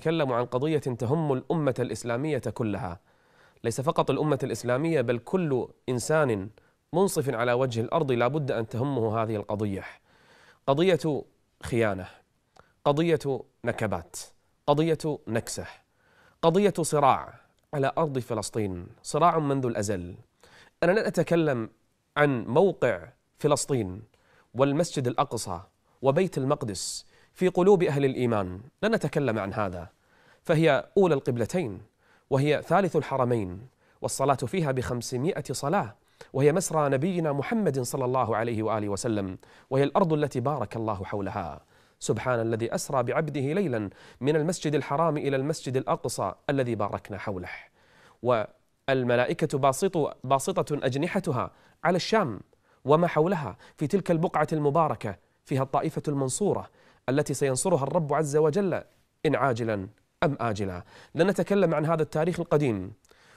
تكلموا عن قضية تهم الأمة الإسلامية كلها ليس فقط الأمة الإسلامية بل كل إنسان منصف على وجه الأرض لا بد أن تهمه هذه القضية قضية خيانة قضية نكبات قضية نكسة قضية صراع على أرض فلسطين صراع منذ الأزل أنا لا أتكلم عن موقع فلسطين والمسجد الأقصى وبيت المقدس في قلوب أهل الإيمان لن نتكلم عن هذا فهي أولى القبلتين وهي ثالث الحرمين والصلاة فيها بخمسمائة صلاة وهي مسرى نبينا محمد صلى الله عليه وآله وسلم وهي الأرض التي بارك الله حولها سبحان الذي أسرى بعبده ليلا من المسجد الحرام إلى المسجد الأقصى الذي باركنا حوله والملائكة باسط باسطة أجنحتها على الشام وما حولها في تلك البقعة المباركة فيها الطائفة المنصورة التي سينصرها الرب عز وجل إن عاجلا أم آجلا لنتكلم عن هذا التاريخ القديم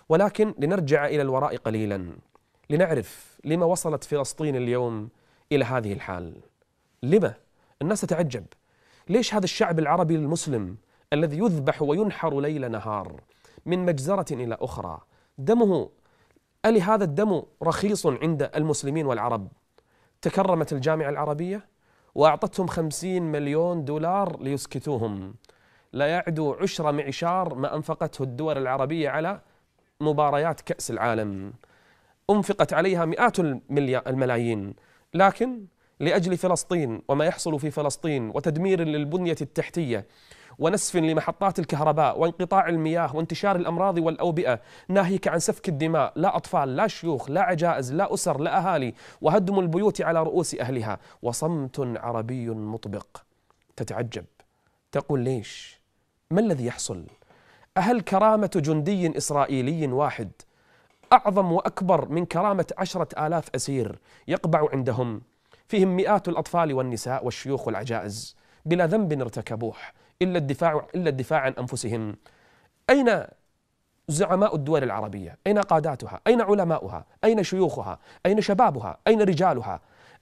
ولكن لنرجع إلى الوراء قليلا لنعرف لما وصلت فلسطين اليوم إلى هذه الحال لما؟ الناس تتعجب ليش هذا الشعب العربي المسلم الذي يذبح وينحر ليل نهار من مجزرة إلى أخرى دمه ألي هذا الدم رخيص عند المسلمين والعرب تكرمت الجامعة العربية وأعطتهم خمسين مليون دولار ليسكتوهم لا يعدو عشرة معشار ما أنفقته الدول العربية على مباريات كأس العالم أنفقت عليها مئات الملايين لكن لأجل فلسطين وما يحصل في فلسطين وتدمير للبنية التحتية ونسف لمحطات الكهرباء وانقطاع المياه وانتشار الأمراض والأوبئة ناهيك عن سفك الدماء لا أطفال لا شيوخ لا عجائز لا أسر لا أهالي وهدم البيوت على رؤوس أهلها وصمت عربي مطبق تتعجب تقول ليش ما الذي يحصل أهل كرامة جندي إسرائيلي واحد أعظم وأكبر من كرامة عشرة آلاف أسير يقبع عندهم فيهم مئات الأطفال والنساء والشيوخ والعجائز بلا ذنب ارتكبوه إلا الدفاع إلا الدفاع عن أنفسهم أين زعماء الدول العربية؟ أين قاداتها؟ أين علماؤها؟ أين شيوخها؟ أين شبابها؟ أين رجالها؟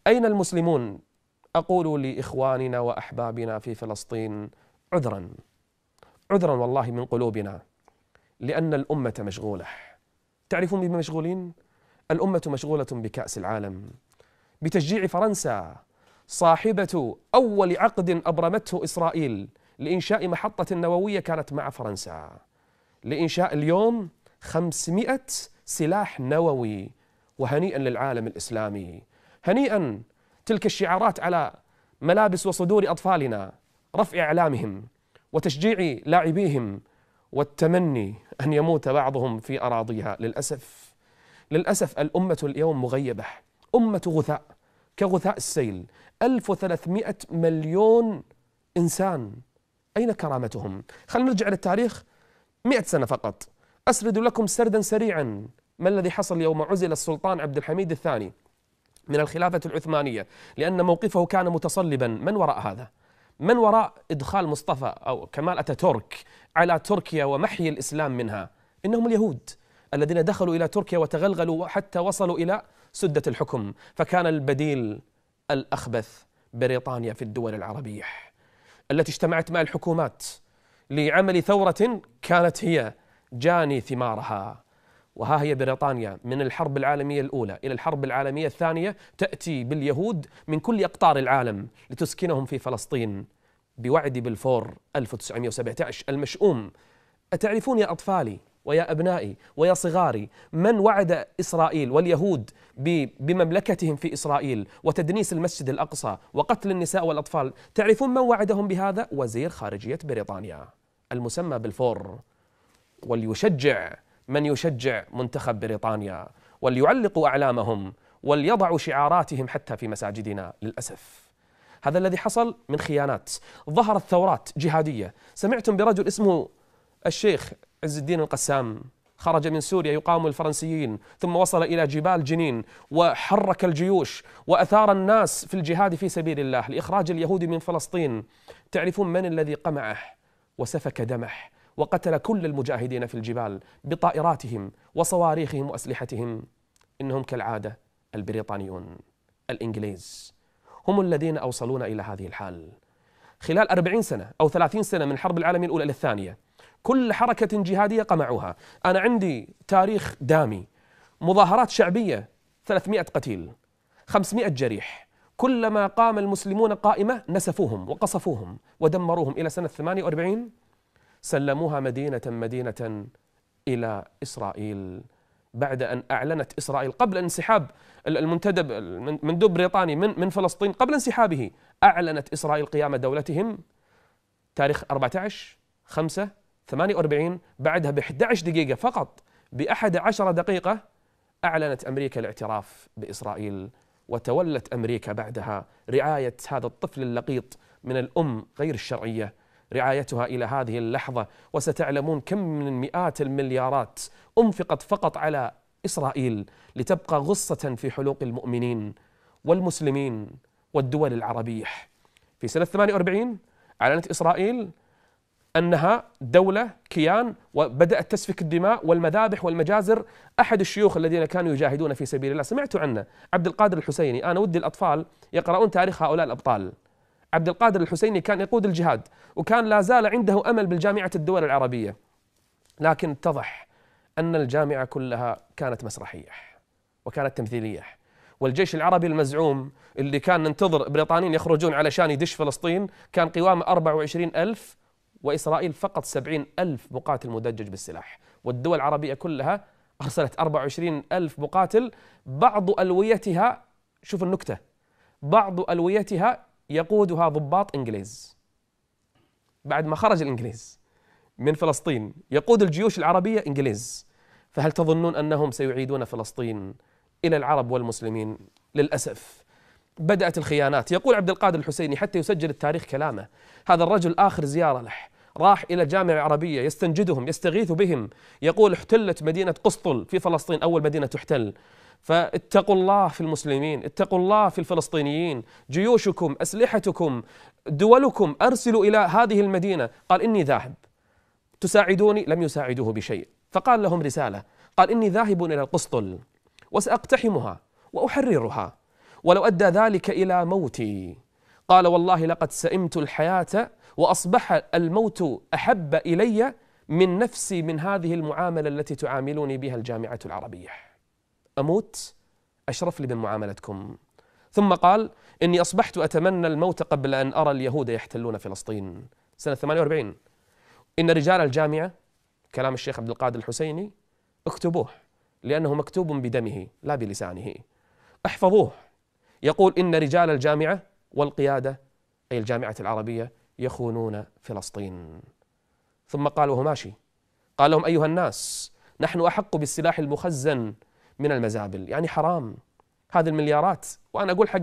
أين المسلمون؟ أقول لإخواننا وأحبابنا في فلسطين عذرا عذرا والله من قلوبنا لأن الأمة مشغولة تعرفون بما مشغولين؟ الأمة مشغولة بكأس العالم بتشجيع فرنسا صاحبة أول عقد أبرمته إسرائيل لإنشاء محطة نووية كانت مع فرنسا لإنشاء اليوم 500 سلاح نووي وهنيئا للعالم الإسلامي هنيئا تلك الشعارات على ملابس وصدور أطفالنا رفع إعلامهم وتشجيع لاعبيهم والتمني أن يموت بعضهم في أراضيها للأسف للأسف الأمة اليوم مغيبة أمة غثاء كغثاء السيل 1300 مليون إنسان أين كرامتهم خلينا نرجع للتاريخ مئة سنة فقط أسرد لكم سردا سريعا ما الذي حصل يوم عزل السلطان عبد الحميد الثاني من الخلافة العثمانية لأن موقفه كان متصلبا من وراء هذا؟ من وراء إدخال مصطفى أو كمال أتاتورك على تركيا ومحي الإسلام منها إنهم اليهود الذين دخلوا إلى تركيا وتغلغلوا حتى وصلوا إلى سدة الحكم فكان البديل الأخبث بريطانيا في الدول العربية التي اجتمعت مع الحكومات لعمل ثورة كانت هي جاني ثمارها وها هي بريطانيا من الحرب العالمية الأولى إلى الحرب العالمية الثانية تأتي باليهود من كل أقطار العالم لتسكنهم في فلسطين بوعد بالفور 1917 المشؤوم أتعرفون يا أطفالي ويا أبنائي ويا صغاري من وعد إسرائيل واليهود بمملكتهم في إسرائيل وتدنيس المسجد الأقصى وقتل النساء والأطفال تعرفون من وعدهم بهذا؟ وزير خارجية بريطانيا المسمى بالفور وليشجع من يشجع منتخب بريطانيا وليعلقوا أعلامهم وليضعوا شعاراتهم حتى في مساجدنا للأسف هذا الذي حصل من خيانات ظهرت ثورات جهادية سمعتم برجل اسمه الشيخ عز الدين القسام خرج من سوريا يقاوم الفرنسيين ثم وصل إلى جبال جنين وحرك الجيوش وأثار الناس في الجهاد في سبيل الله لإخراج اليهود من فلسطين تعرفون من الذي قمعه وسفك دمه وقتل كل المجاهدين في الجبال بطائراتهم وصواريخهم وأسلحتهم إنهم كالعادة البريطانيون الإنجليز هم الذين أوصلونا إلى هذه الحال خلال أربعين سنة أو ثلاثين سنة من الحرب العالمية الأولى للثانية كل حركة جهادية قمعوها أنا عندي تاريخ دامي مظاهرات شعبية 300 قتيل 500 جريح كلما قام المسلمون قائمة نسفوهم وقصفوهم ودمروهم إلى سنة 48 سلموها مدينة مدينة إلى إسرائيل بعد أن أعلنت إسرائيل قبل انسحاب المنتدب المندوب بريطاني من من فلسطين قبل انسحابه أعلنت إسرائيل قيام دولتهم تاريخ 14 5 48 بعدها ب 11 دقيقة فقط ب 11 دقيقة أعلنت أمريكا الاعتراف بإسرائيل وتولت أمريكا بعدها رعاية هذا الطفل اللقيط من الأم غير الشرعية رعايتها إلى هذه اللحظة وستعلمون كم من مئات المليارات أنفقت فقط على إسرائيل لتبقى غصة في حلوق المؤمنين والمسلمين والدول العربية في سنة 48 أعلنت إسرائيل أنها دولة كيان وبدأت تسفك الدماء والمذابح والمجازر أحد الشيوخ الذين كانوا يجاهدون في سبيل الله سمعت عنه عبد القادر الحسيني أنا ودي الأطفال يقرؤون تاريخ هؤلاء الأبطال عبد القادر الحسيني كان يقود الجهاد وكان لا زال عنده أمل بالجامعة الدول العربية لكن اتضح أن الجامعة كلها كانت مسرحية وكانت تمثيلية والجيش العربي المزعوم اللي كان ننتظر بريطانيين يخرجون علشان يدش فلسطين كان قوامه 24 ألف وإسرائيل فقط سبعين ألف مقاتل مدجج بالسلاح والدول العربية كلها أرسلت وعشرين ألف مقاتل بعض ألويتها شوف النكتة بعض ألويتها يقودها ضباط إنجليز بعد ما خرج الإنجليز من فلسطين يقود الجيوش العربية إنجليز فهل تظنون أنهم سيعيدون فلسطين إلى العرب والمسلمين للأسف بدأت الخيانات يقول عبد القادر الحسيني حتى يسجل التاريخ كلامه هذا الرجل آخر زيارة له راح إلى الجامعة العربية يستنجدهم يستغيث بهم يقول احتلت مدينة قسطل في فلسطين أول مدينة تحتل فاتقوا الله في المسلمين اتقوا الله في الفلسطينيين جيوشكم أسلحتكم دولكم أرسلوا إلى هذه المدينة قال إني ذاهب تساعدوني لم يساعدوه بشيء فقال لهم رسالة قال إني ذاهب إلى القسطل وسأقتحمها وأحررها ولو أدى ذلك إلى موتي قال والله لقد سئمت الحياة وأصبح الموت أحب إلي من نفسي من هذه المعاملة التي تعاملني بها الجامعة العربية أموت أشرف لي من معاملتكم ثم قال إني أصبحت أتمنى الموت قبل أن أرى اليهود يحتلون فلسطين سنة 48 إن رجال الجامعة كلام الشيخ عبد القادر الحسيني اكتبوه لأنه مكتوب بدمه لا بلسانه احفظوه يقول إن رجال الجامعة والقيادة أي الجامعة العربية يخونون فلسطين ثم قال وهو ماشي قال لهم أيها الناس نحن أحق بالسلاح المخزن من المزابل يعني حرام هذه المليارات وأنا أقول حق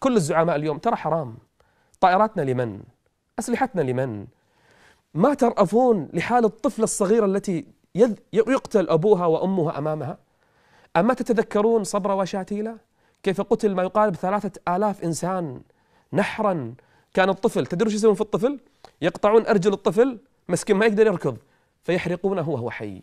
كل الزعماء اليوم ترى حرام طائراتنا لمن أسلحتنا لمن ما ترأفون لحال الطفلة الصغيرة التي يقتل أبوها وأمها أمامها أما تتذكرون صبر وشاتيلة كيف قتل ما يقارب ثلاثة آلاف إنسان نحرا كان الطفل تدرون شو يسوون في الطفل؟ يقطعون ارجل الطفل مسكين ما يقدر يركض فيحرقونه وهو حي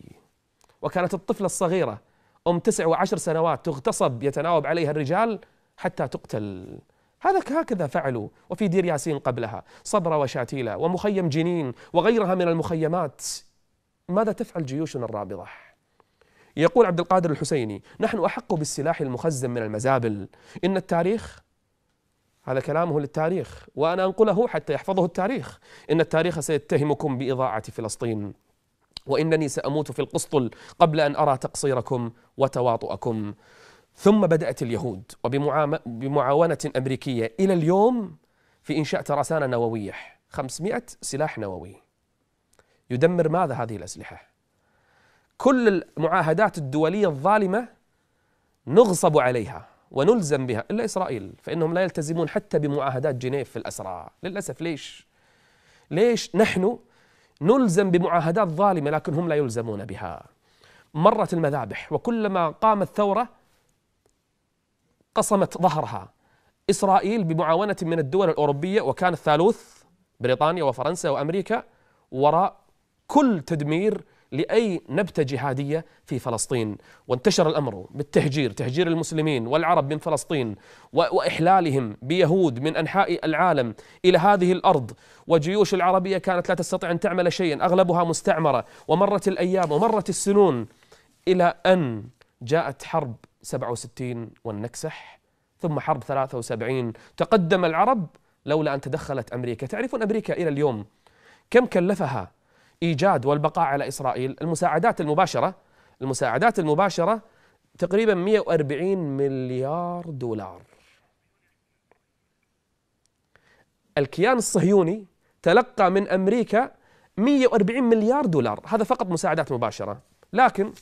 وكانت الطفله الصغيره ام تسع وعشر سنوات تغتصب يتناوب عليها الرجال حتى تقتل هذا هكذا فعلوا وفي دير ياسين قبلها صبرا وشاتيلا ومخيم جنين وغيرها من المخيمات ماذا تفعل جيوشنا الرابضة؟ يقول عبد القادر الحسيني نحن أحق بالسلاح المخزن من المزابل إن التاريخ هذا كلامه للتاريخ وأنا أنقله حتى يحفظه التاريخ إن التاريخ سيتهمكم بإضاعة فلسطين وإنني سأموت في القسطل قبل أن أرى تقصيركم وتواطؤكم ثم بدأت اليهود وبمعاونة أمريكية إلى اليوم في إنشاء ترسانة نووية 500 سلاح نووي يدمر ماذا هذه الأسلحة؟ كل المعاهدات الدولية الظالمة نغصب عليها ونلزم بها إلا إسرائيل فإنهم لا يلتزمون حتى بمعاهدات جنيف في الأسرى للأسف ليش؟ ليش نحن نلزم بمعاهدات ظالمة لكن هم لا يلزمون بها مرت المذابح وكلما قامت ثورة قصمت ظهرها إسرائيل بمعاونة من الدول الأوروبية وكان الثالوث بريطانيا وفرنسا وأمريكا وراء كل تدمير لأي نبتة جهادية في فلسطين وانتشر الأمر بالتهجير تهجير المسلمين والعرب من فلسطين وإحلالهم بيهود من أنحاء العالم إلى هذه الأرض وجيوش العربية كانت لا تستطيع أن تعمل شيئا أغلبها مستعمرة ومرت الأيام ومرت السنون إلى أن جاءت حرب 67 والنكسح ثم حرب 73 تقدم العرب لولا أن تدخلت أمريكا تعرفون أمريكا إلى اليوم كم كلفها ايجاد والبقاء على اسرائيل المساعدات المباشره المساعدات المباشره تقريبا 140 مليار دولار الكيان الصهيوني تلقى من امريكا 140 مليار دولار هذا فقط مساعدات مباشره لكن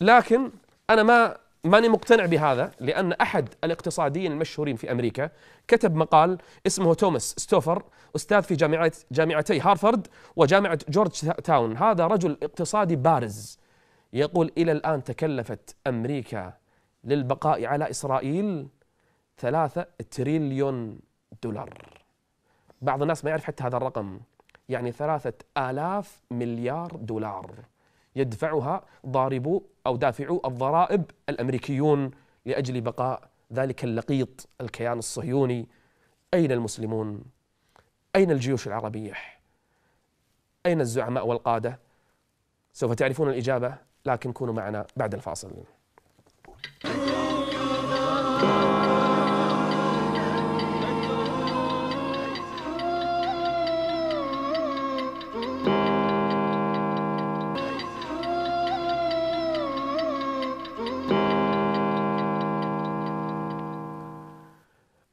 لكن انا ما ماني مقتنع بهذا لأن أحد الاقتصاديين المشهورين في أمريكا كتب مقال اسمه توماس ستوفر أستاذ في جامعة جامعتي هارفرد وجامعة جورج تاون هذا رجل اقتصادي بارز يقول إلى الآن تكلفت أمريكا للبقاء على إسرائيل ثلاثة تريليون دولار بعض الناس ما يعرف حتى هذا الرقم يعني ثلاثة آلاف مليار دولار يدفعها ضاربو أو دافعو الضرائب الأمريكيون لأجل بقاء ذلك اللقيط الكيان الصهيوني أين المسلمون؟ أين الجيوش العربية؟ أين الزعماء والقادة؟ سوف تعرفون الإجابة لكن كونوا معنا بعد الفاصل.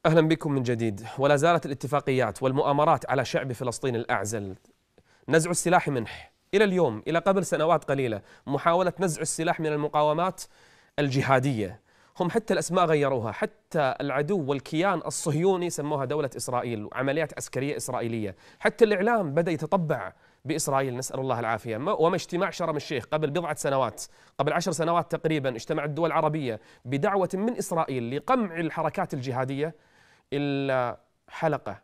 أهلا بكم من جديد ولا زالت الاتفاقيات والمؤامرات على شعب فلسطين الأعزل نزع السلاح منه إلى اليوم إلى قبل سنوات قليلة محاولة نزع السلاح من المقاومات الجهادية هم حتى الأسماء غيروها حتى العدو والكيان الصهيوني سموها دولة إسرائيل وعمليات عسكرية إسرائيلية حتى الإعلام بدأ يتطبع بإسرائيل نسأل الله العافية وما اجتماع شرم الشيخ قبل بضعة سنوات قبل عشر سنوات تقريبا اجتمع الدول العربية بدعوة من إسرائيل لقمع الحركات الجهادية إلا حلقة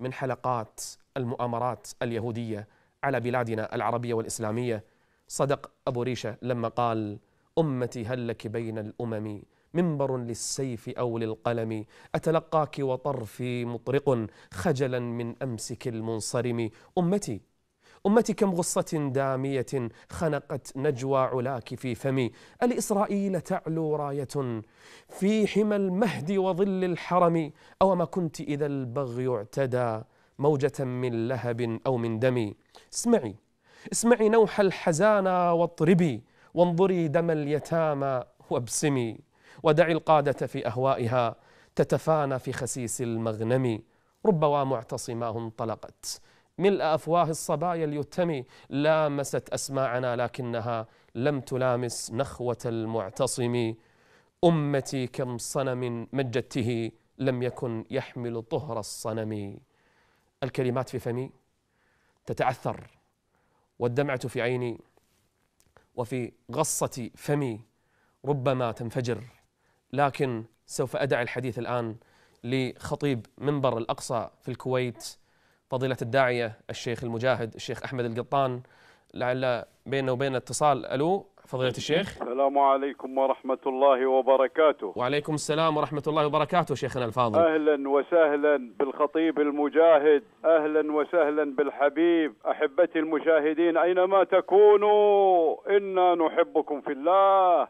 من حلقات المؤامرات اليهودية على بلادنا العربية والإسلامية صدق أبو ريشة لما قال أمتي هل لك بين الأمم منبر للسيف أو للقلم أتلقاك وطرفي مطرق خجلا من أمسك المنصرم أمتي أمتي كم غصة دامية خنقت نجوى علاك في فمي الإسرائيل تعلو راية في حمى المهد وظل الحرم أو ما كنت إذا البغي اعتدى موجة من لهب أو من دم اسمعي اسمعي نوح الحزانة واطربي وانظري دم اليتامى وابسمي ودعي القادة في أهوائها تتفانى في خسيس المغنم رب معتصماه انطلقت ملء أفواه الصبايا اليتم لامست أسماعنا لكنها لم تلامس نخوة المعتصم أمتي كم صنم مجدته لم يكن يحمل طهر الصنم الكلمات في فمي تتعثر والدمعة في عيني وفي غصة فمي ربما تنفجر لكن سوف أدع الحديث الآن لخطيب منبر الأقصى في الكويت فضيلة الداعية الشيخ المجاهد الشيخ أحمد القطان لعل بيننا وبين اتصال ألو فضيلة الشيخ السلام عليكم ورحمة الله وبركاته وعليكم السلام ورحمة الله وبركاته شيخنا الفاضل أهلا وسهلا بالخطيب المجاهد أهلا وسهلا بالحبيب أحبتي المشاهدين أينما تكونوا إنا نحبكم في الله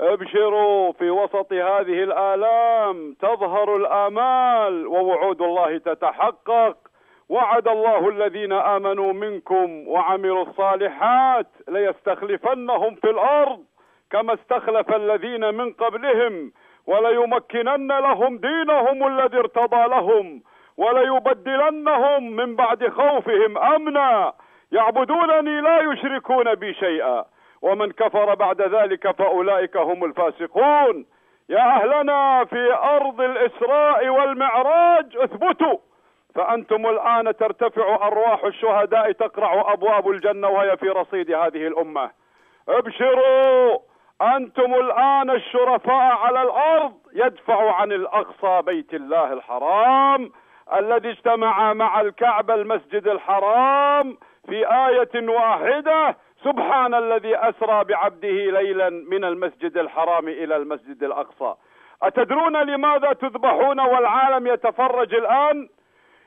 ابشروا في وسط هذه الآلام تظهر الآمال ووعود الله تتحقق وعد الله الذين امنوا منكم وعملوا الصالحات ليستخلفنهم في الارض كما استخلف الذين من قبلهم وليمكنن لهم دينهم الذي ارتضى لهم وليبدلنهم من بعد خوفهم امنا يعبدونني لا يشركون بي شيئا ومن كفر بعد ذلك فاولئك هم الفاسقون يا اهلنا في ارض الاسراء والمعراج اثبتوا فأنتم الآن ترتفع أرواح الشهداء تقرع أبواب الجنة وهي في رصيد هذه الأمة ابشروا أنتم الآن الشرفاء على الأرض يدفع عن الأقصى بيت الله الحرام الذي اجتمع مع الكعبة المسجد الحرام في آية واحدة سبحان الذي أسرى بعبده ليلا من المسجد الحرام إلى المسجد الأقصى أتدرون لماذا تذبحون والعالم يتفرج الآن؟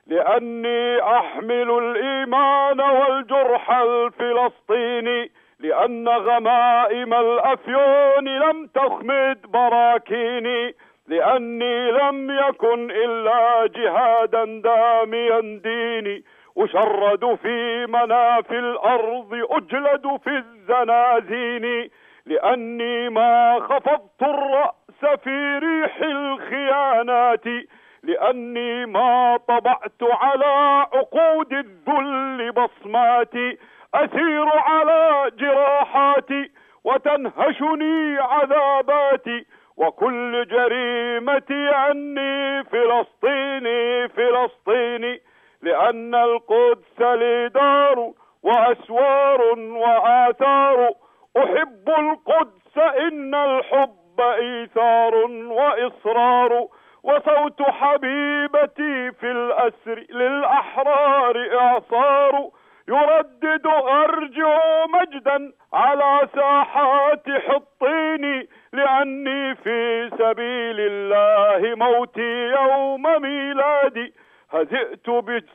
لأني أحمل الإيمان والجرح الفلسطيني لأن غمائم الأفيون لم تخمد براكيني لأني لم يكن إلا جهادا داميا ديني أشرد في مناف الأرض أجلد في الزنازين لأني ما خفضت الرأس في ريح الخيانات لأني ما طبعت على عقود الذل بصماتي أسير على جراحاتي وتنهشني عذاباتي وكل جريمتي عني فلسطيني فلسطيني لأن القدس لي دار وأسوار وآثار أحب القدس إن الحب إيثار وإصرار وصوت حبيبتي في الأسر للأحرار إعصار يردد أرجع مجدا على ساحات حطيني لأني في سبيل الله موتي يوم ميلادي هزئت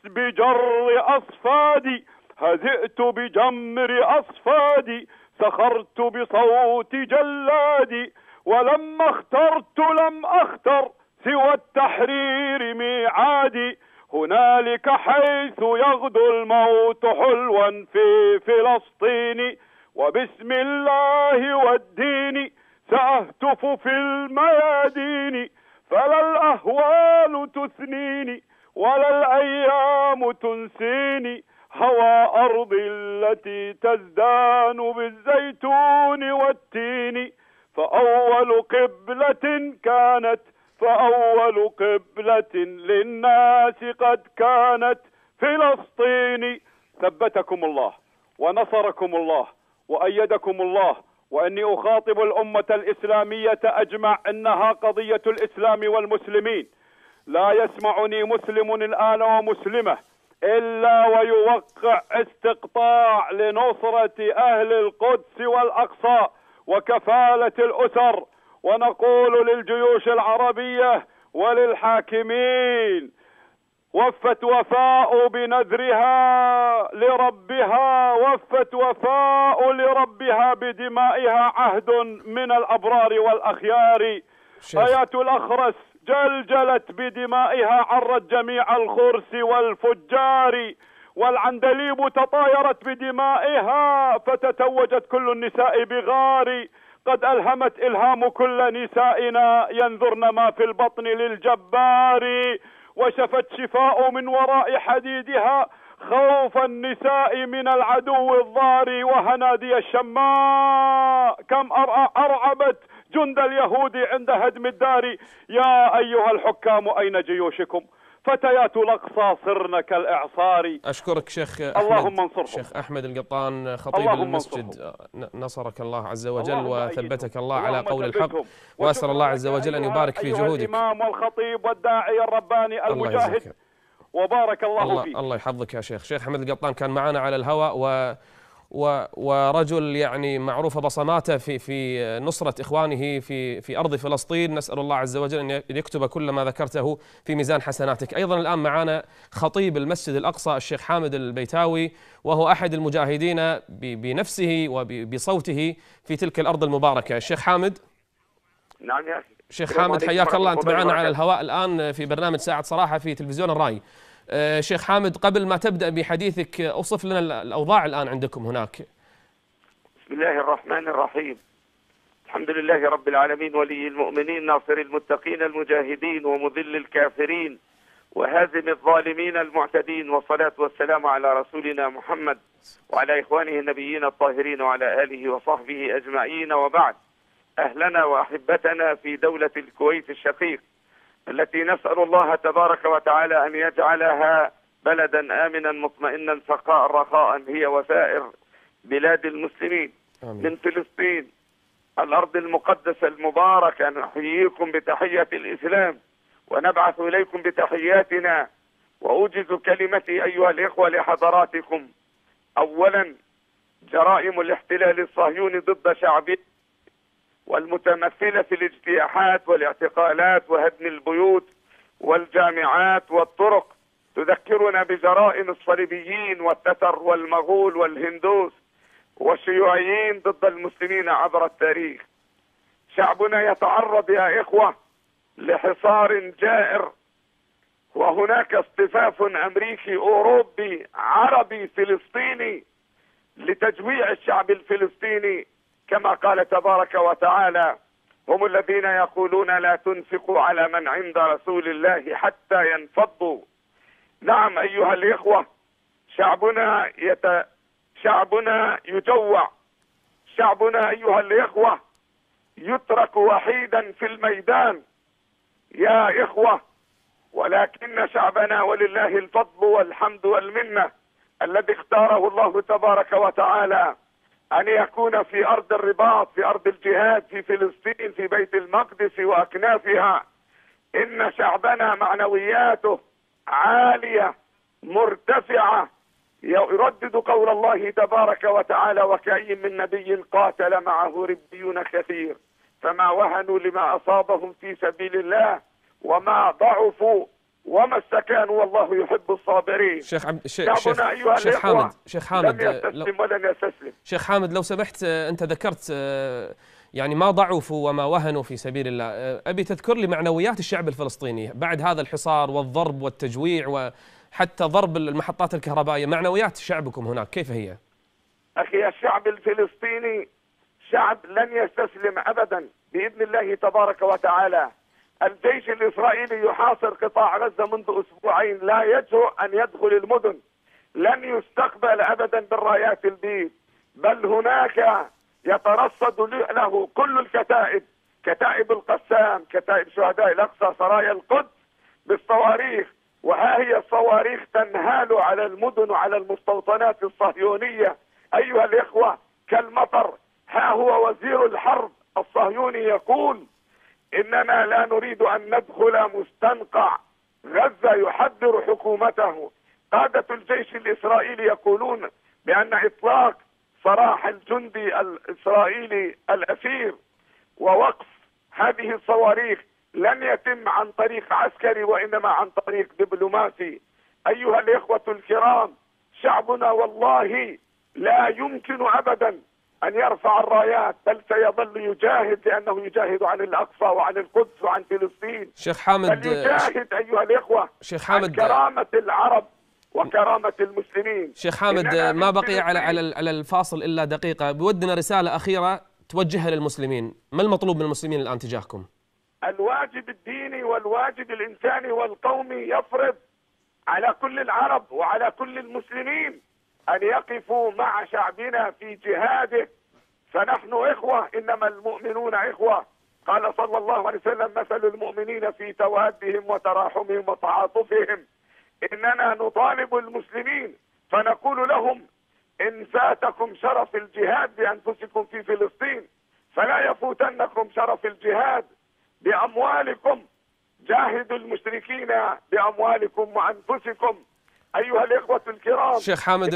بجر أصفادي هزئت بجمر أصفادي سخرت بصوت جلادي ولما اخترت لم أختر سوى التحرير ميعادي هنالك حيث يغدو الموت حلوا في فلسطين وبسم الله والدين سأهتف في الميادين فلا الأهوال تثنيني ولا الأيام تنسيني هوى أرضي التي تزدان بالزيتون والتين فأول قبلة كانت فأول قبلة للناس قد كانت فلسطين ثبتكم الله ونصركم الله وأيدكم الله واني اخاطب الامه الاسلاميه اجمع انها قضيه الاسلام والمسلمين لا يسمعني مسلم الان ومسلمه الا ويوقع استقطاع لنصره اهل القدس والاقصى وكفاله الاسر ونقول للجيوش العربية وللحاكمين وفت وفاء بنذرها لربها وفت وفاء لربها بدمائها عهد من الأبرار والأخيار آية الأخرس جلجلت بدمائها عرت جميع الخرس والفجار والعندليب تطايرت بدمائها فتتوجت كل النساء بغار قد ألهمت إلهام كل نسائنا ينذرن ما في البطن للجبار وشفت شفاء من وراء حديدها خوف النساء من العدو الضار وهنادي الشماء كم أرعبت جند اليهود عند هدم الدار يا أيها الحكام أين جيوشكم؟ فتيات الأقصى صرن كالإعصار أشكرك شيخ أحمد اللهم انصرهم شيخ أحمد القطان خطيب المسجد انصرهم. نصرك الله عز وجل اللهم وثبتك الله على قول الحق وأسأل الله عز وجل أن يبارك في جهودك الإمام والخطيب والداعي الرباني المجاهد الله وبارك الله, الله فيك الله يحفظك يا شيخ شيخ أحمد القطان كان معنا على الهواء و ورجل يعني معروف بصماته في في نصرة إخوانه في في أرض فلسطين نسأل الله عز وجل أن يكتب كل ما ذكرته في ميزان حسناتك أيضا الآن معنا خطيب المسجد الأقصى الشيخ حامد البيتاوي وهو أحد المجاهدين بنفسه وبصوته في تلك الأرض المباركة الشيخ حامد نعم شيخ حامد حياك الله أنت معنا على الهواء الآن في برنامج ساعة صراحة في تلفزيون الرأي آه، شيخ حامد قبل ما تبدأ بحديثك آه، أوصف لنا الأوضاع الآن عندكم هناك بسم الله الرحمن الرحيم الحمد لله رب العالمين ولي المؤمنين ناصر المتقين المجاهدين ومذل الكافرين وهازم الظالمين المعتدين والصلاة والسلام على رسولنا محمد وعلى إخوانه النبيين الطاهرين وعلى آله وصحبه أجمعين وبعد أهلنا وأحبتنا في دولة الكويت الشقيق التي نسأل الله تبارك وتعالى أن يجعلها بلدا آمنا مطمئنا سخاء رخاء هي وسائر بلاد المسلمين آمين. من فلسطين الأرض المقدسة المباركة نحييكم بتحية الإسلام ونبعث إليكم بتحياتنا وأوجز كلمتي أيها الإخوة لحضراتكم أولا جرائم الاحتلال الصهيوني ضد شعبنا والمتمثلة في الاجتياحات والاعتقالات وهدم البيوت والجامعات والطرق تذكرنا بجرائم الصليبيين والتتر والمغول والهندوس والشيوعيين ضد المسلمين عبر التاريخ شعبنا يتعرض يا إخوة لحصار جائر وهناك اصطفاف أمريكي أوروبي عربي فلسطيني لتجويع الشعب الفلسطيني كما قال تبارك وتعالى هم الذين يقولون لا تنفقوا على من عند رسول الله حتى ينفضوا نعم ايها الاخوه شعبنا يت... شعبنا يجوع شعبنا ايها الاخوه يترك وحيدا في الميدان يا اخوه ولكن شعبنا ولله الفضل والحمد والمنه الذي اختاره الله تبارك وتعالى أن يكون في أرض الرباط في أرض الجهاد في فلسطين في بيت المقدس وأكنافها إن شعبنا معنوياته عالية مرتفعة يردد قول الله تبارك وتعالى وكأي من نبي قاتل معه ربيون كثير فما وهنوا لما أصابهم في سبيل الله وما ضعفوا وما استكانوا والله يحب الصابرين شيخ عم... شيخ شيخ, أيها شيخ حامد شيخ حامد لم آه، يستسلم لو... ولن يستسلم شيخ حامد لو سمحت آه، انت ذكرت آه، يعني ما ضعفوا وما وهنوا في سبيل الله ابي تذكر لي معنويات الشعب الفلسطيني بعد هذا الحصار والضرب والتجويع وحتى ضرب المحطات الكهربائيه معنويات شعبكم هناك كيف هي اخي الشعب الفلسطيني شعب لن يستسلم ابدا باذن الله تبارك وتعالى الجيش الإسرائيلي يحاصر قطاع غزة منذ أسبوعين لا يجرؤ أن يدخل المدن لن يستقبل أبدا بالرايات البيت بل هناك يترصد له كل الكتائب كتائب القسام كتائب شهداء الأقصى سرايا القدس بالصواريخ وها هي الصواريخ تنهال على المدن وعلى المستوطنات الصهيونية أيها الإخوة كالمطر ها هو وزير الحرب الصهيوني يقول إننا لا نريد أن ندخل مستنقع غزة يحذر حكومته قادة الجيش الإسرائيلي يقولون بأن إطلاق سراح الجندي الإسرائيلي الأسير ووقف هذه الصواريخ لن يتم عن طريق عسكري وإنما عن طريق دبلوماسي أيها الإخوة الكرام شعبنا والله لا يمكن أبدا أن يرفع الرايات بل سيظل يجاهد لأنه يجاهد عن الأقصى وعن القدس وعن فلسطين شيخ حامد بل يجاهد أيها الإخوة شيخ حامد عن كرامة العرب وكرامة المسلمين شيخ حامد ما بقي على على الفاصل إلا دقيقة بودنا رسالة أخيرة توجهها للمسلمين ما المطلوب من المسلمين الآن تجاهكم الواجب الديني والواجب الإنساني والقومي يفرض على كل العرب وعلى كل المسلمين أن يقفوا مع شعبنا في جهاده فنحن إخوة إنما المؤمنون إخوة قال صلى الله عليه وسلم مثل المؤمنين في توادهم وتراحمهم وتعاطفهم إننا نطالب المسلمين فنقول لهم إن فاتكم شرف الجهاد بأنفسكم في فلسطين فلا يفوتنكم شرف الجهاد بأموالكم جاهدوا المشركين بأموالكم وأنفسكم أيها الإخوة الكرام شيخ حامد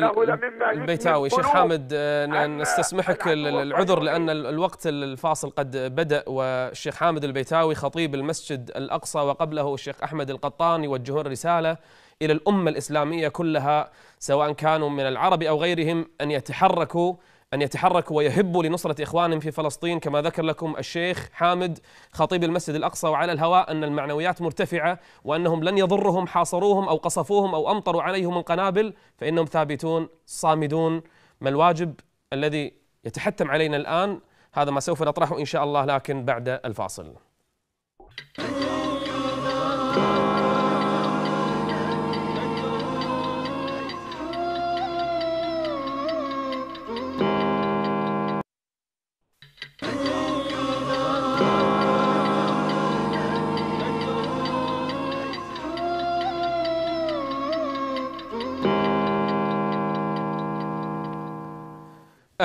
البيتاوي شيخ حامد آه، نستسمحك العذر لأن الوقت الفاصل قد بدأ والشيخ حامد البيتاوي خطيب المسجد الأقصى وقبله الشيخ أحمد القطان يوجهون رسالة إلى الأمة الإسلامية كلها سواء كانوا من العرب أو غيرهم أن يتحركوا أن يتحركوا ويهبوا لنصرة إخوانهم في فلسطين كما ذكر لكم الشيخ حامد خطيب المسجد الأقصى وعلى الهواء أن المعنويات مرتفعة وأنهم لن يضرهم حاصروهم أو قصفوهم أو أمطروا عليهم القنابل فإنهم ثابتون صامدون ما الواجب الذي يتحتم علينا الآن هذا ما سوف نطرحه إن شاء الله لكن بعد الفاصل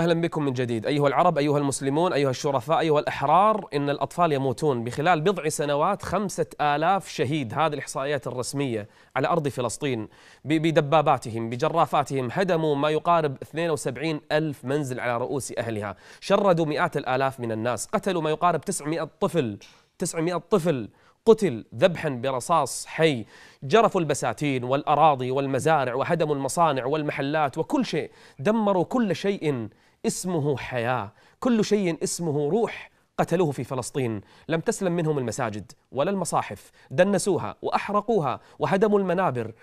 أهلا بكم من جديد أيها العرب أيها المسلمون أيها الشرفاء أيها الأحرار إن الأطفال يموتون بخلال بضع سنوات خمسة آلاف شهيد هذه الإحصائيات الرسمية على أرض فلسطين بدباباتهم بجرافاتهم هدموا ما يقارب 72 ألف منزل على رؤوس أهلها شردوا مئات الآلاف من الناس قتلوا ما يقارب 900 طفل 900 طفل قتل ذبحا برصاص حي جرفوا البساتين والأراضي والمزارع وهدموا المصانع والمحلات وكل شيء دمروا كل شيء اسمه حياه، كل شيء اسمه روح قتلوه في فلسطين، لم تسلم منهم المساجد ولا المصاحف، دنسوها واحرقوها وهدموا المنابر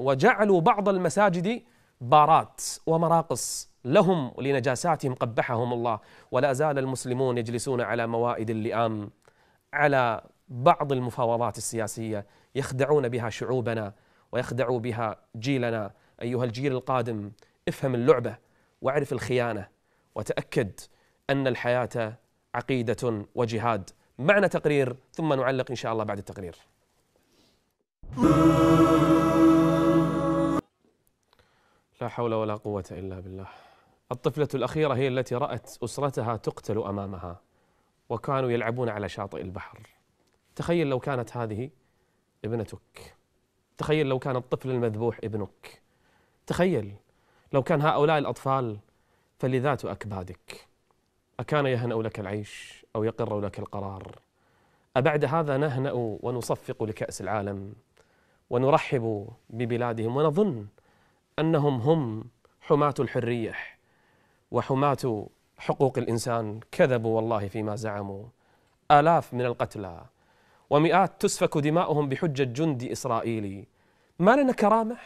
وجعلوا بعض المساجد بارات ومراقص لهم ولنجاساتهم قبحهم الله ولا زال المسلمون يجلسون على موائد اللئام على بعض المفاوضات السياسيه يخدعون بها شعوبنا ويخدعوا بها جيلنا ايها الجيل القادم افهم اللعبه واعرف الخيانه وتاكد ان الحياه عقيده وجهاد معنا تقرير ثم نعلق ان شاء الله بعد التقرير. لا حول ولا قوه الا بالله. الطفله الاخيره هي التي رات اسرتها تقتل امامها وكانوا يلعبون على شاطئ البحر. تخيل لو كانت هذه ابنتك. تخيل لو كان الطفل المذبوح ابنك. تخيل لو كان هؤلاء الأطفال فلذات أكبادك أكان يهنأ لك العيش أو يقر لك القرار أبعد هذا نهنأ ونصفق لكأس العالم ونرحب ببلادهم ونظن أنهم هم حماة الحرية وحماة حقوق الإنسان كذبوا والله فيما زعموا آلاف من القتلى ومئات تسفك دماؤهم بحجة جندي إسرائيلي ما لنا كرامه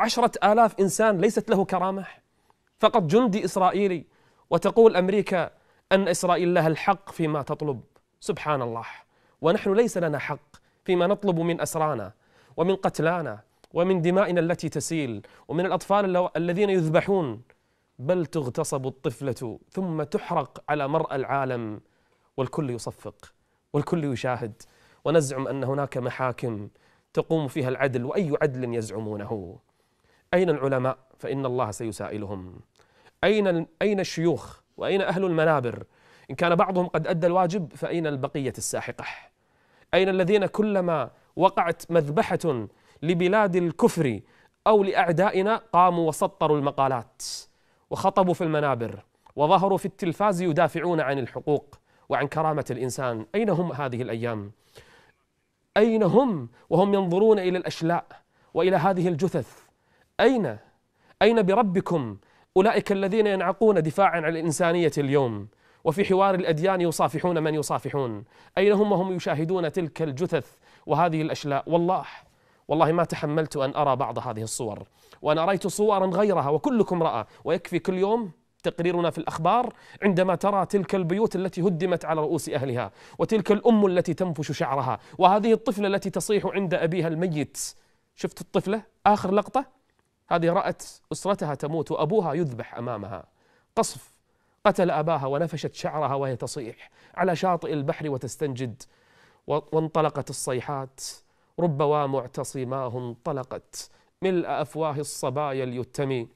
عشرة آلاف إنسان ليست له كرامة فقط جندي إسرائيلي وتقول أمريكا أن إسرائيل لها الحق فيما تطلب سبحان الله ونحن ليس لنا حق فيما نطلب من أسرانا ومن قتلانا ومن دمائنا التي تسيل ومن الأطفال الذين يذبحون بل تغتصب الطفلة ثم تحرق على مرأى العالم والكل يصفق والكل يشاهد ونزعم أن هناك محاكم تقوم فيها العدل وأي عدل يزعمونه أين العلماء فإن الله سيسائلهم أين أين الشيوخ وأين أهل المنابر إن كان بعضهم قد أدى الواجب فأين البقية الساحقة أين الذين كلما وقعت مذبحة لبلاد الكفر أو لأعدائنا قاموا وسطروا المقالات وخطبوا في المنابر وظهروا في التلفاز يدافعون عن الحقوق وعن كرامة الإنسان أين هم هذه الأيام؟ أين هم وهم ينظرون إلى الأشلاء وإلى هذه الجثث أين أين بربكم أولئك الذين ينعقون دفاعا عن الإنسانية اليوم وفي حوار الأديان يصافحون من يصافحون أين هم وهم يشاهدون تلك الجثث وهذه الأشلاء والله والله ما تحملت أن أرى بعض هذه الصور وأنا رأيت صورا غيرها وكلكم رأى ويكفي كل يوم تقريرنا في الأخبار عندما ترى تلك البيوت التي هدمت على رؤوس أهلها وتلك الأم التي تنفش شعرها وهذه الطفلة التي تصيح عند أبيها الميت شفت الطفلة آخر لقطة هذه رأت أسرتها تموت وأبوها يذبح أمامها قصف قتل أباها ونفشت شعرها وهي تصيح على شاطئ البحر وتستنجد وانطلقت الصيحات رب وامع تصيماه انطلقت ملء أفواه الصبايا اليتمي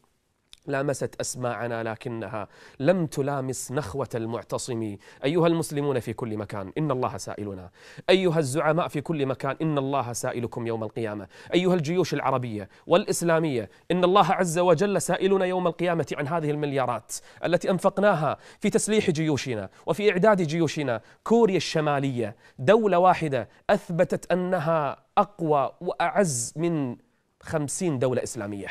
لامست أسماعنا لكنها لم تلامس نخوة المعتصم أيها المسلمون في كل مكان إن الله سائلنا أيها الزعماء في كل مكان إن الله سائلكم يوم القيامة أيها الجيوش العربية والإسلامية إن الله عز وجل سائلنا يوم القيامة عن هذه المليارات التي أنفقناها في تسليح جيوشنا وفي إعداد جيوشنا كوريا الشمالية دولة واحدة أثبتت أنها أقوى وأعز من خمسين دولة إسلامية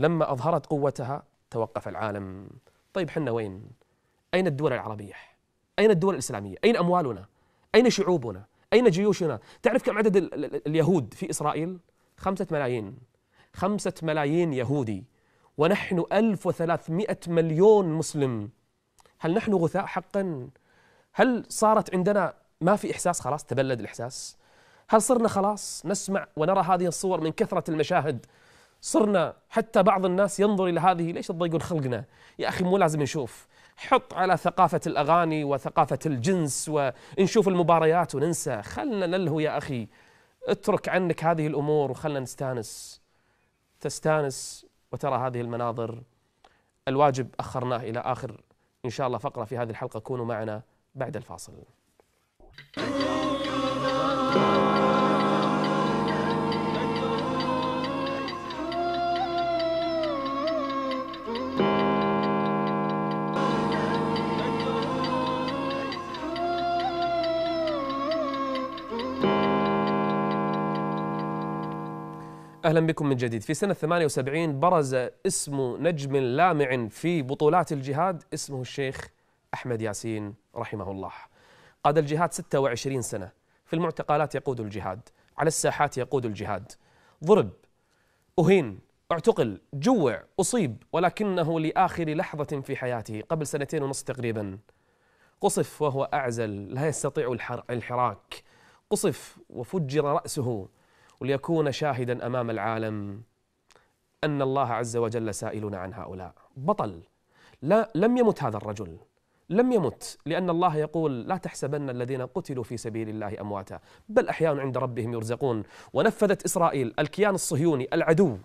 لما أظهرت قوتها توقف العالم طيب حنا وين؟ أين الدول العربية؟ أين الدول الإسلامية؟ أين أموالنا؟ أين شعوبنا؟ أين جيوشنا؟ تعرف كم عدد اليهود في إسرائيل؟ خمسة ملايين خمسة ملايين يهودي ونحن ألف وثلاثمائة مليون مسلم هل نحن غثاء حقا؟ هل صارت عندنا ما في إحساس خلاص تبلد الإحساس؟ هل صرنا خلاص نسمع ونرى هذه الصور من كثرة المشاهد صرنا حتى بعض الناس ينظر الى هذه ليش تضيقون خلقنا؟ يا اخي مو لازم نشوف حط على ثقافة الأغاني وثقافة الجنس ونشوف المباريات وننسى خلنا نلهو يا أخي اترك عنك هذه الأمور وخلنا نستانس تستانس وترى هذه المناظر الواجب أخرناه إلى آخر إن شاء الله فقرة في هذه الحلقة كونوا معنا بعد الفاصل أهلا بكم من جديد في سنة 78 برز اسم نجم لامع في بطولات الجهاد اسمه الشيخ أحمد ياسين رحمه الله قاد الجهاد 26 سنة في المعتقلات يقود الجهاد على الساحات يقود الجهاد ضرب أهين اعتقل جوع أصيب ولكنه لآخر لحظة في حياته قبل سنتين ونصف تقريبا قصف وهو أعزل لا يستطيع الحراك قصف وفجر رأسه وليكون شاهدا امام العالم ان الله عز وجل سائلنا عن هؤلاء بطل لا لم يمت هذا الرجل لم يمت لأن الله يقول لا تحسبن الذين قتلوا في سبيل الله أمواتا بل أحيان عند ربهم يرزقون ونفذت إسرائيل الكيان الصهيوني العدو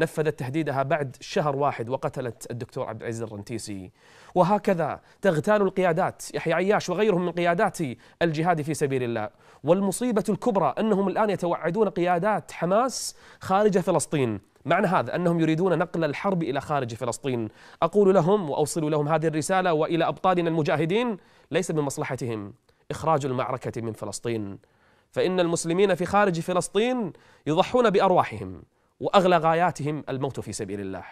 نفذت تهديدها بعد شهر واحد وقتلت الدكتور عبد العزيز الرنتيسي وهكذا تغتال القيادات يحيى عياش وغيرهم من قيادات الجهاد في سبيل الله والمصيبة الكبرى أنهم الآن يتوعدون قيادات حماس خارج فلسطين معنى هذا أنهم يريدون نقل الحرب إلى خارج فلسطين أقول لهم وأوصل لهم هذه الرسالة وإلى أبطالنا المجاهدين ليس من مصلحتهم إخراج المعركة من فلسطين فإن المسلمين في خارج فلسطين يضحون بأرواحهم واغلى غاياتهم الموت في سبيل الله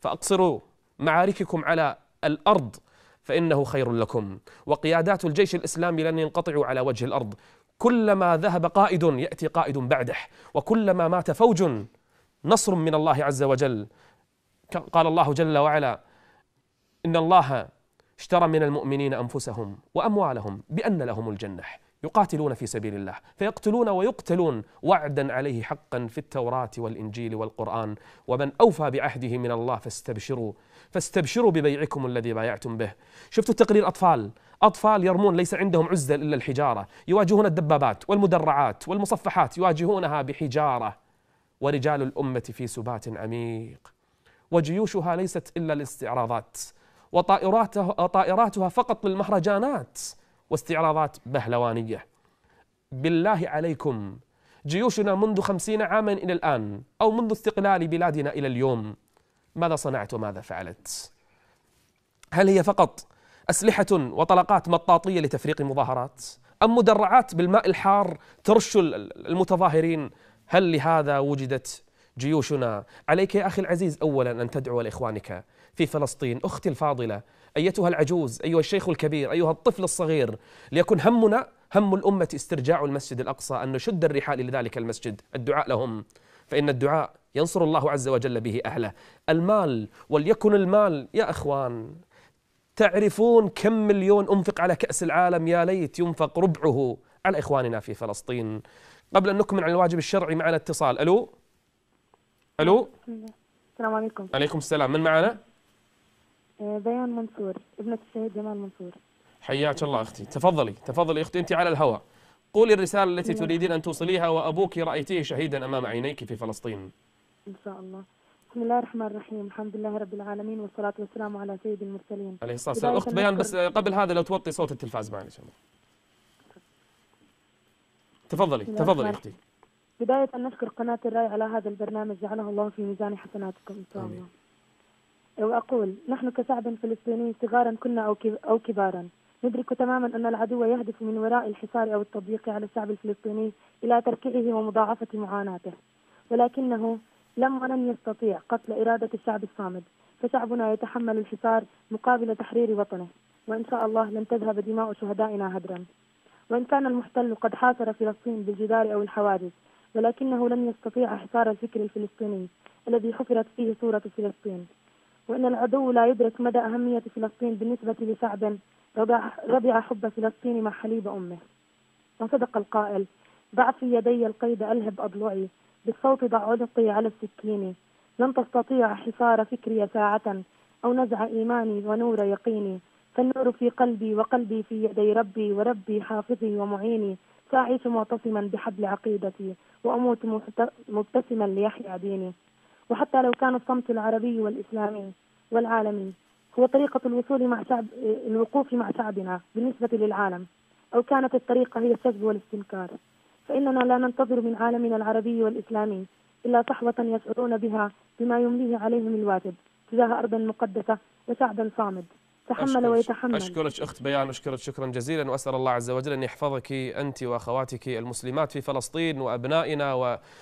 فاقصروا معارككم على الارض فانه خير لكم وقيادات الجيش الاسلامي لن ينقطعوا على وجه الارض كلما ذهب قائد ياتي قائد بعده وكلما مات فوج نصر من الله عز وجل قال الله جل وعلا ان الله اشترى من المؤمنين انفسهم واموالهم بان لهم الجنه يقاتلون في سبيل الله فيقتلون ويقتلون وعدا عليه حقا في التوراة والإنجيل والقرآن ومن أوفى بعهده من الله فاستبشروا فاستبشروا ببيعكم الذي بايعتم به شفتوا التقرير أطفال أطفال يرمون ليس عندهم عزة إلا الحجارة يواجهون الدبابات والمدرعات والمصفحات يواجهونها بحجارة ورجال الأمة في سبات عميق وجيوشها ليست إلا الاستعراضات وطائراتها, وطائراتها فقط للمهرجانات واستعراضات بهلوانية بالله عليكم جيوشنا منذ خمسين عاما إلى الآن أو منذ استقلال بلادنا إلى اليوم ماذا صنعت وماذا فعلت هل هي فقط أسلحة وطلقات مطاطية لتفريق المظاهرات أم مدرعات بالماء الحار ترش المتظاهرين هل لهذا وجدت جيوشنا عليك يا أخي العزيز أولا أن تدعو لإخوانك في فلسطين أختي الفاضلة أيتها العجوز أيها الشيخ الكبير أيها الطفل الصغير ليكن همنا هم الأمة استرجاع المسجد الأقصى أن نشد الرحال لذلك المسجد الدعاء لهم فإن الدعاء ينصر الله عز وجل به أهله المال وليكن المال يا أخوان تعرفون كم مليون أنفق على كأس العالم يا ليت ينفق ربعه على إخواننا في فلسطين قبل أن نكمل عن الواجب الشرعي معنا اتصال ألو ألو السلام عليكم عليكم السلام من معنا؟ بيان منصور ابنة الشهيد جمال منصور حياك الله أختي تفضلي تفضلي أختي أنت على الهواء قولي الرسالة التي نعم. تريدين أن توصليها وأبوك رأيتيه شهيدا أمام عينيك في فلسطين إن شاء الله بسم الله الرحمن الرحيم الحمد لله رب العالمين والصلاة والسلام على سيد المرسلين عليه الصلاة والسلام أخت بيان بس قبل هذا لو توطي صوت التلفاز شاء الله تفضلي تفضلي أختي بداية أن نشكر قناة الرأي على هذا البرنامج جعله الله في ميزان حسناتكم إن شاء الله وأقول نحن كشعب فلسطيني صغارا كنا أو كبارا ندرك تماما أن العدو يهدف من وراء الحصار أو التضييق على الشعب الفلسطيني إلى تركيعه ومضاعفة معاناته ولكنه لم ولن يستطيع قتل إرادة الشعب الصامد فشعبنا يتحمل الحصار مقابل تحرير وطنه وإن شاء الله لن تذهب دماء شهدائنا هدرا وإن كان المحتل قد حاصر فلسطين بالجدار أو الحواجز ولكنه لم يستطيع حصار الفكر الفلسطيني الذي حفرت فيه صورة فلسطين وأن العدو لا يدرك مدى أهمية فلسطين بالنسبة لشعب ربع حب فلسطين مع حليب أمه وصدق القائل ضع في يدي القيد ألهب أضلعي بالصوت ضع عنقي على السكين لن تستطيع حصار فكري ساعة أو نزع إيماني ونور يقيني فالنور في قلبي وقلبي في يدي ربي وربي حافظي ومعيني سأعيش معتصما بحبل عقيدتي وأموت مبتسما ليحيا ديني وحتى لو كان الصمت العربي والإسلامي والعالمي هو طريقة الوصول مع شعب الوقوف مع شعبنا بالنسبة للعالم أو كانت الطريقة هي السلب والاستنكار فإننا لا ننتظر من عالمنا العربي والإسلامي إلا صحوة يشعرون بها بما يمليه عليهم الواجب تجاه أرض مقدسة وشعبا صامد يتحمل ويتحمل أشكرك أخت بيان أشكرك شكرا جزيلا وأسأل الله عز وجل أن يحفظك أنت وأخواتك المسلمات في فلسطين وأبنائنا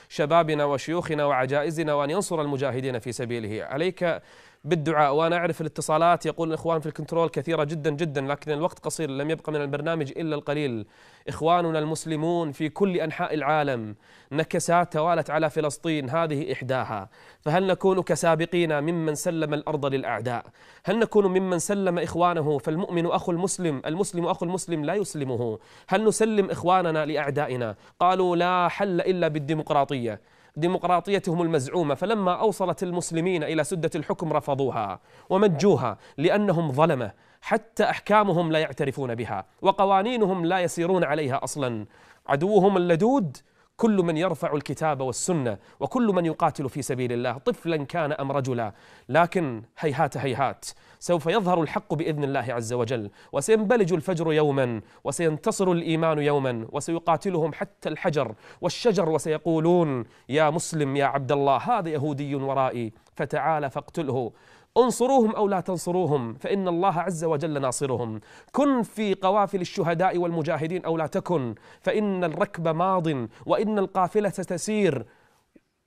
وشبابنا وشيوخنا وعجائزنا وأن ينصر المجاهدين في سبيله عليك بالدعاء وأنا أعرف الاتصالات يقول الإخوان في الكنترول كثيرة جدا جدا لكن الوقت قصير لم يبقى من البرنامج إلا القليل إخواننا المسلمون في كل أنحاء العالم نكسات توالت على فلسطين هذه إحداها فهل نكون كسابقين ممن سلم الأرض للأعداء هل نكون ممن سلم إخوانه فالمؤمن أخو المسلم المسلم أخو المسلم لا يسلمه هل نسلم إخواننا لأعدائنا قالوا لا حل إلا بالديمقراطية ديمقراطيتهم المزعومة فلما أوصلت المسلمين إلى سدة الحكم رفضوها ومجوها لأنهم ظلمة حتى أحكامهم لا يعترفون بها وقوانينهم لا يسيرون عليها أصلا عدوهم اللدود كل من يرفع الكتاب والسنة وكل من يقاتل في سبيل الله طفلا كان أم رجلا لكن هيهات هيهات سوف يظهر الحق بإذن الله عز وجل وسينبلج الفجر يوما وسينتصر الإيمان يوما وسيقاتلهم حتى الحجر والشجر وسيقولون يا مسلم يا عبد الله هذا يهودي ورائي فتعال فاقتله انصروهم أو لا تنصروهم فإن الله عز وجل ناصرهم كن في قوافل الشهداء والمجاهدين أو لا تكن فإن الركب ماض وإن القافلة تسير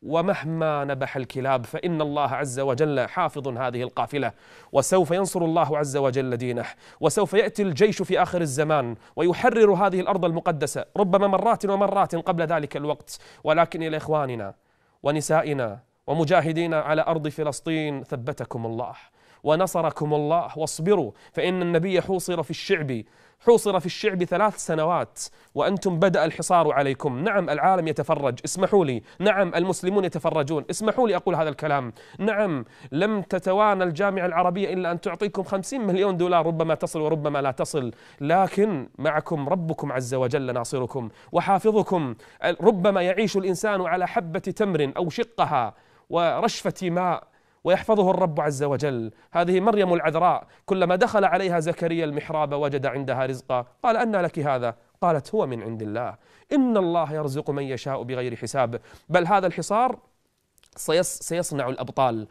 ومهما نبح الكلاب فإن الله عز وجل حافظ هذه القافلة وسوف ينصر الله عز وجل دينه وسوف يأتي الجيش في آخر الزمان ويحرر هذه الأرض المقدسة ربما مرات ومرات قبل ذلك الوقت ولكن إلى إخواننا ونسائنا ومجاهدين على أرض فلسطين ثبتكم الله ونصركم الله واصبروا فإن النبي حوصر في الشعب حوصر في الشعب ثلاث سنوات وأنتم بدأ الحصار عليكم نعم العالم يتفرج اسمحوا لي نعم المسلمون يتفرجون اسمحوا لي أقول هذا الكلام نعم لم تتوانى الجامعة العربية إلا أن تعطيكم خمسين مليون دولار ربما تصل وربما لا تصل لكن معكم ربكم عز وجل ناصركم وحافظكم ربما يعيش الإنسان على حبة تمر أو شقها ورشفة ماء ويحفظه الرب عز وجل هذه مريم العذراء كلما دخل عليها زكريا المحراب وجد عندها رزقا قال أن لك هذا قالت هو من عند الله إن الله يرزق من يشاء بغير حساب بل هذا الحصار سيصنع الأبطال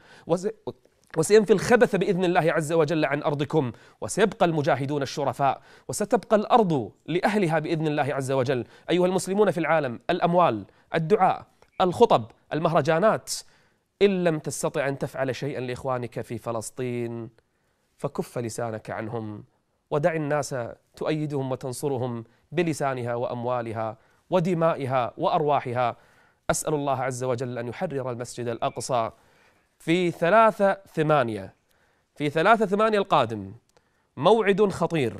وسينفي الخبث بإذن الله عز وجل عن أرضكم وسيبقى المجاهدون الشرفاء وستبقى الأرض لأهلها بإذن الله عز وجل أيها المسلمون في العالم الأموال الدعاء الخطب المهرجانات إن لم تستطع أن تفعل شيئا لإخوانك في فلسطين فكف لسانك عنهم ودع الناس تؤيدهم وتنصرهم بلسانها وأموالها ودمائها وأرواحها أسأل الله عز وجل أن يحرر المسجد الأقصى في ثلاثة ثمانية في ثلاثة ثمانية القادم موعد خطير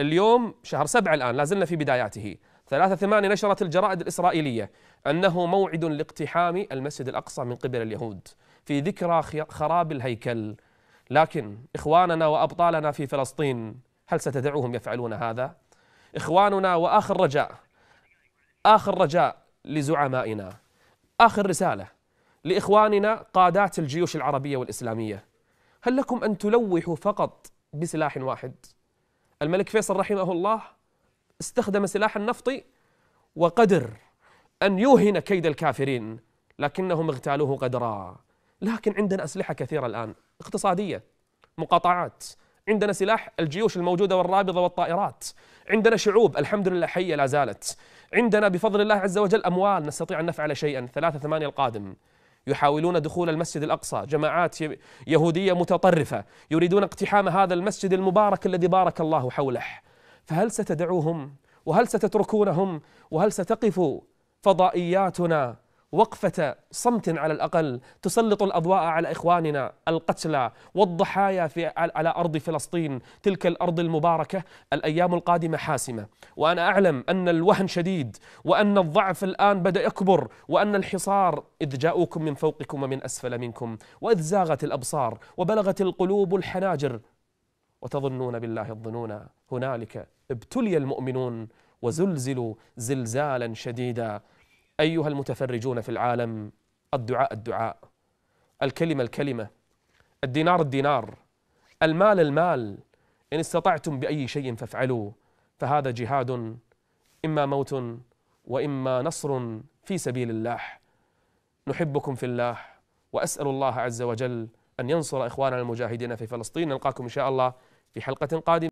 اليوم شهر سبعة الآن لازلنا في بداياته ثلاثة ثمانية نشرت الجرائد الإسرائيلية أنه موعد لاقتحام المسجد الأقصى من قبل اليهود في ذكرى خراب الهيكل لكن إخواننا وأبطالنا في فلسطين هل ستدعوهم يفعلون هذا؟ إخواننا وآخر رجاء آخر رجاء لزعمائنا آخر رسالة لإخواننا قادات الجيوش العربية والإسلامية هل لكم أن تلوحوا فقط بسلاح واحد؟ الملك فيصل رحمه الله استخدم سلاح النفط وقدر أن يوهن كيد الكافرين لكنهم اغتالوه قدرا لكن عندنا أسلحة كثيرة الآن اقتصادية مقاطعات عندنا سلاح الجيوش الموجودة والرابضة والطائرات عندنا شعوب الحمد لله حية لا زالت عندنا بفضل الله عز وجل أموال نستطيع أن نفعل شيئا ثلاثة ثمانية القادم يحاولون دخول المسجد الأقصى جماعات يهودية متطرفة يريدون اقتحام هذا المسجد المبارك الذي بارك الله حوله فهل ستدعوهم وهل ستتركونهم وهل ستقف فضائياتنا وقفة صمت على الأقل تسلط الأضواء على إخواننا القتلى والضحايا في على أرض فلسطين تلك الأرض المباركة الأيام القادمة حاسمة وأنا أعلم أن الوهن شديد وأن الضعف الآن بدأ يكبر وأن الحصار إذ جاءوكم من فوقكم ومن أسفل منكم وإذ زاغت الأبصار وبلغت القلوب الحناجر وتظنون بالله الظنونا هنالك ابتلي المؤمنون وزلزلوا زلزالا شديدا ايها المتفرجون في العالم الدعاء الدعاء الكلمه الكلمه الدينار الدينار المال المال ان استطعتم باي شيء فافعلوا فهذا جهاد اما موت واما نصر في سبيل الله نحبكم في الله واسال الله عز وجل ان ينصر اخواننا المجاهدين في فلسطين نلقاكم ان شاء الله في حلقة قادمة